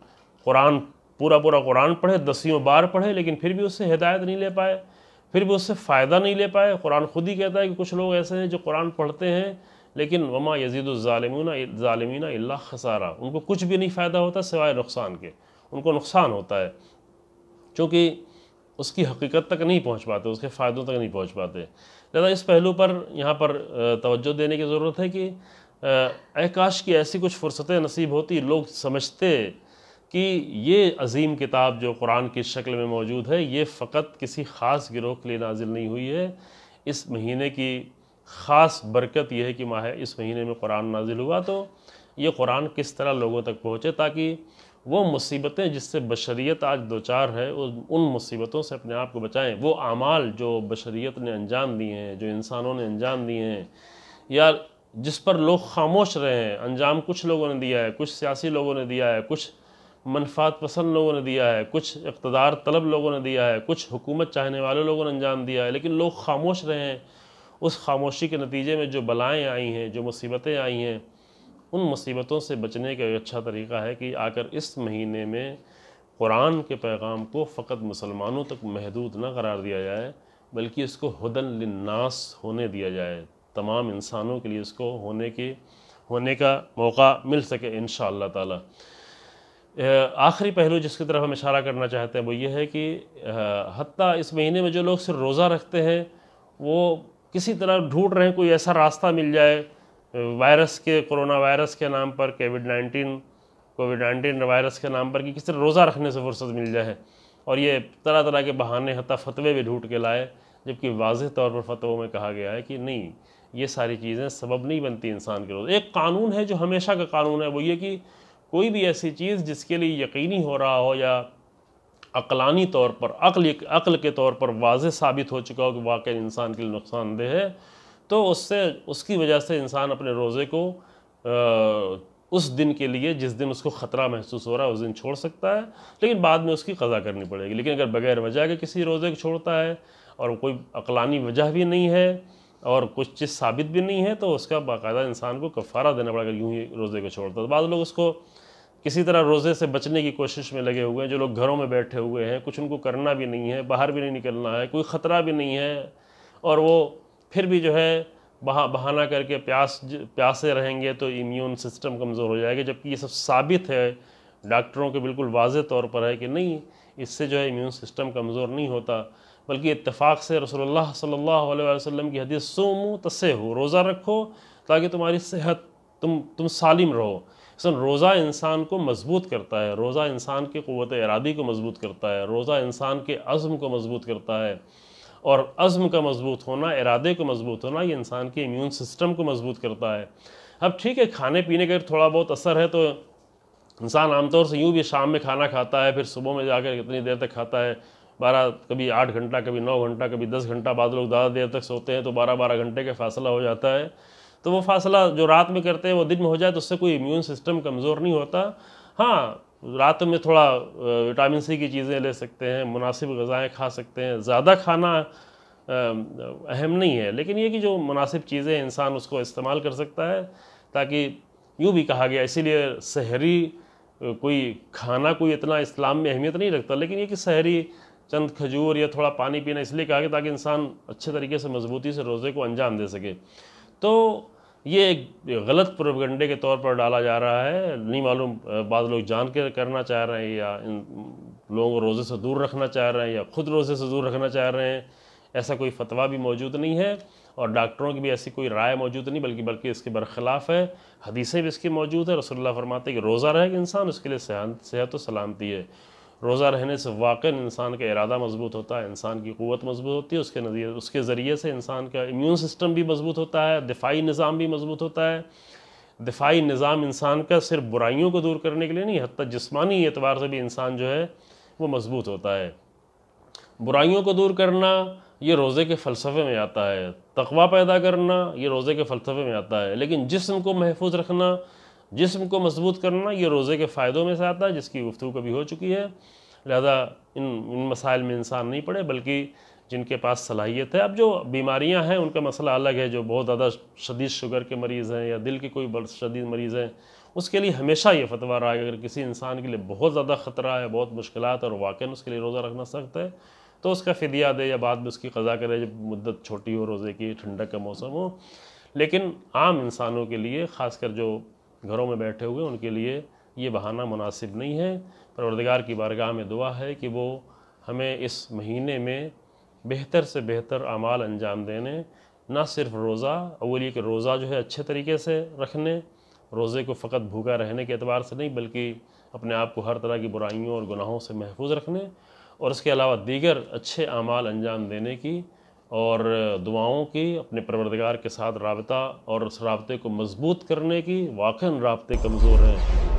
कुरान पूरा पूरा कुरान पढ़े दसियों बार पढ़े लेकिन फिर भी उससे हिदायत नहीं ले पाए फिर भी उससे फ़ायदा नहीं ले पाए कुरान खुद ही कहता है कि कुछ लोग ऐसे हैं जो कुरान पढ़ते हैं लेकिन वमा यजीदालमीना ालमीना अल्ला खसारा उनको कुछ भी नहीं फ़ायदा होता सिवाय नुकसान के उनको नुकसान होता है क्योंकि उसकी हकीकत तक नहीं पहुंच पाते उसके फ़ायदों तक नहीं पहुंच पाते लिहाजा इस पहलू पर यहाँ पर तवज्जो देने की ज़रूरत है कि अकाश की ऐसी कुछ फुर्सतें नसीब होती लोग समझते कि ये अजीम किताब जो कुरान की शक्ल में मौजूद है ये फ़कत किसी ख़ास गिरोह के लिए नाजिल नहीं हुई है इस महीने की ख़ास बरकत यह है कि माह इस महीने में कुरान नाजिल हुआ तो ये कुरान किस तरह लोगों तक पहुँचे ताकि वो मुसीबतें जिससे बशरीत आज दो चार है उन मुसीबतों से अपने आप को बचाएँ वो आमाल जो बशरीत ने अंजाम दिए हैं जो इंसानों ने अंजाम दिए हैं या जिस पर लोग खामोश रहे हैं अंजाम कुछ लोगों ने दिया है कुछ सियासी लोगों ने दिया है कुछ मनफात पसंद लोगों ने दिया है कुछ इकतदार तलब लोगों ने दिया है कुछ हुकूमत चाहने वाले लोगों ने अंजाम दिया है लेकिन लोग खामोश रहे हैं उस खामोशी के नतीजे में जो बलाएँ आई हैं जो मुसीबतें आई हैं उन मुसीबतों से बचने का एक अच्छा तरीका है कि आकर इस महीने में कुरान के पैगाम को फ़कत मुसलमानों तक महदूद ना करार दिया जाए बल्कि इसको हदन लन्नास होने दिया जाए तमाम इंसानों के लिए इसको होने के होने का मौका मिल सके इन ताला आखिरी पहलू जिसकी तरफ हम इशारा करना चाहते हैं वो ये है कि हती इस महीने में जो लोग सिर्फ रोज़ा रखते हैं वो किसी तरह ढूंढ रहे हैं कोई ऐसा रास्ता मिल जाए वायरस के कोरोना वायरस के नाम पर COVID nineteen COVID nineteen virus के नाम पर कि किसी तरह रोज़ा रखने से फुर्सत मिल जाए और ये तरह तरह के बहाने हती फतवे भी ढूंढ के लाए जबकि वाज तौर पर फतवों में कहा गया है कि नहीं ये सारी चीज़ें सबब नहीं बनती इंसान के रोज़ एक कानून है जो हमेशा का कानून है वो ये कि कोई भी ऐसी चीज़ जिसके लिए यकीनी हो रहा हो या अकलानी तौर पर अक्ल अकल के तौर पर वाज साबित हो चुका हो कि वाकई इंसान के लिए नुकसानदेह है तो उससे उसकी वजह से इंसान अपने रोज़े को आ, उस दिन के लिए जिस दिन उसको ख़तरा महसूस हो रहा है उस दिन छोड़ सकता है लेकिन बाद में उसकी कज़ा करनी पड़ेगी लेकिन अगर बगैर वजह के किसी रोज़े को छोड़ता है और कोई अकलानी वजह भी नहीं है और कुछ चीज़ साबित भी नहीं है तो उसका बाकायदा इंसान को कफ़ारा देना पड़ेगा यूँ ही रोज़े को छोड़ता है तो बाद लोग उसको किसी तरह रोज़े से बचने की कोशिश में लगे हुए हैं जो लोग घरों में बैठे हुए हैं कुछ उनको करना भी नहीं है बाहर भी नहीं निकलना है कोई ख़तरा भी नहीं है और वो फिर भी जो है बहा बहाना करके प्यास प्यासे रहेंगे तो इम्यून सिस्टम कमज़ोर हो जाएगा जबकि ये सब साबित है डॉक्टरों के बिल्कुल वाज तौर पर है कि नहीं इससे जो है इम्यून सिस्टम कमज़ोर नहीं होता बल्कि इतफ़ाक़ से रसोल्ला सल्ला वसम की हदीस सोमू तसे हो रोज़ा रखो ताकि तुम्हारी सेहत तुम तुम सालिम रहो असल रोज़ा इंसान को मजबूत करता है रोज़ा इंसान की क़वत इरादी को मजबूत करता है रोज़ा इंसान के अज़म को मजबूत करता है और अज़म का मजबूत होना इरादे को मजबूत होना ये इंसान के इम्यून सिस्टम को मजबूत करता है अब ठीक है खाने पीने का थोड़ा बहुत असर है तो इंसान आमतौर से यूँ भी शाम में खाना खाता है फिर सुबह में जाकर कितनी देर तक खाता है बारह कभी आठ घंटा कभी नौ घंटा कभी दस घंटा बाद लोग ज़्यादा देर तक सोते हैं तो बारह बारह घंटे का फासला हो जाता है तो वो फासला जो रात में करते हैं वो दिन में हो जाए तो उससे कोई इम्यून सिस्टम कमज़ोर नहीं होता हाँ रात में थोड़ा विटामिन सी की चीज़ें ले सकते हैं मुनासिब गज़ाएँ खा सकते हैं ज़्यादा खाना अहम नहीं है लेकिन ये कि जो मुनासिब चीज़ें इंसान उसको इस्तेमाल कर सकता है ताकि यूँ भी कहा गया इसीलिए शहरी कोई खाना कोई इतना इस्लाम में अहमियत नहीं रखता लेकिन ये कि शहरी चंद खजूर या थोड़ा पानी पीना इसलिए कहा गया ताकि इंसान अच्छे तरीके से मजबूती से रोज़े को अंजाम दे सके तो ये एक गलत प्रोपगंडे के तौर पर डाला जा रहा है नहीं मालूम बाद लोग जान के करना चाह रहे हैं या इन लोगों को रोज़े से दूर रखना चाह रहे हैं या ख़ुद रोज़े से दूर रखना चाह रहे हैं ऐसा कोई फतवा भी मौजूद नहीं है और डॉक्टरों की भी ऐसी कोई राय मौजूद नहीं बल्कि बल्कि इसके बरखिलाफ़ है हदीसें भी इसकी मौजूद है रसोल्ला फरमाते कि रोज़ा रहे इंसान उसके लिए सेहत सेहत तो सलामती है रोज़ा रहने से वाक़ इंसान का इरादा मजबूत होता है इंसान की क़वत मजबूत होती है उसके नज़र उसके ज़रिए से इंसान का इम्यून सिस्टम भी मजबूत होता है दिफाई निज़ाम भी मजबूत होता है दिफाई निज़ाम इंसान का सिर्फ बुराइयों को दूर करने के लिए नहीं हती जिसमानी एतबार से भी इंसान जो है वो मजबूत होता है बुराइयों को दूर करना ये रोज़े के फ़लसफ़े में आता है तकवा पैदा करना ये रोज़े के फ़लसफ़े में आता है लेकिन जिसम को महफूज रखना जिसम को मजबूत करना ये रोज़े के फ़ायदों में से आता है जिसकी गुफ्तु कभी हो चुकी है लिहाजा इन इन मसाइल में इंसान नहीं पड़े बल्कि जिनके पास सलाहियत है अब जो बीमारियां हैं उनका मसला अलग है जो बहुत ज़्यादा शदीद शुगर के मरीज़ हैं या दिल के कोई बड़ शदीद मरीज़ हैं उसके लिए हमेशा ये फतवा रहा है अगर किसी इंसान के लिए बहुत ज़्यादा ख़तरा है बहुत मुश्किल और वाक़ उसके लिए रोज़ा रखना सख्त है तो उसका फ़दिया दे या बाद में उसकी कज़ा करे जब मुद्दत छोटी हो रोज़े की ठंडक का मौसम हो लेकिन आम इंसानों के लिए ख़ासकर जो घरों में बैठे हुए उनके लिए ये बहाना मुनासिब नहीं है परवरदगार की बारगाह में दुआ है कि वो हमें इस महीने में बेहतर से बेहतर अमाल अंजाम देने ना सिर्फ रोज़ा अवलिए के रोज़ा जो है अच्छे तरीके से रखने रोज़े को फ़कत भूखा रहने के अतबार से नहीं बल्कि अपने आप को हर तरह की बुराइयों और गुनाहों से महफूज रखने और इसके अलावा दीगर अच्छे अमाल अंजाम देने की और दुआओं की अपने परवरदगार के साथ रबता और उस रबते को मजबूत करने की वाक़ रबते कमज़ोर हैं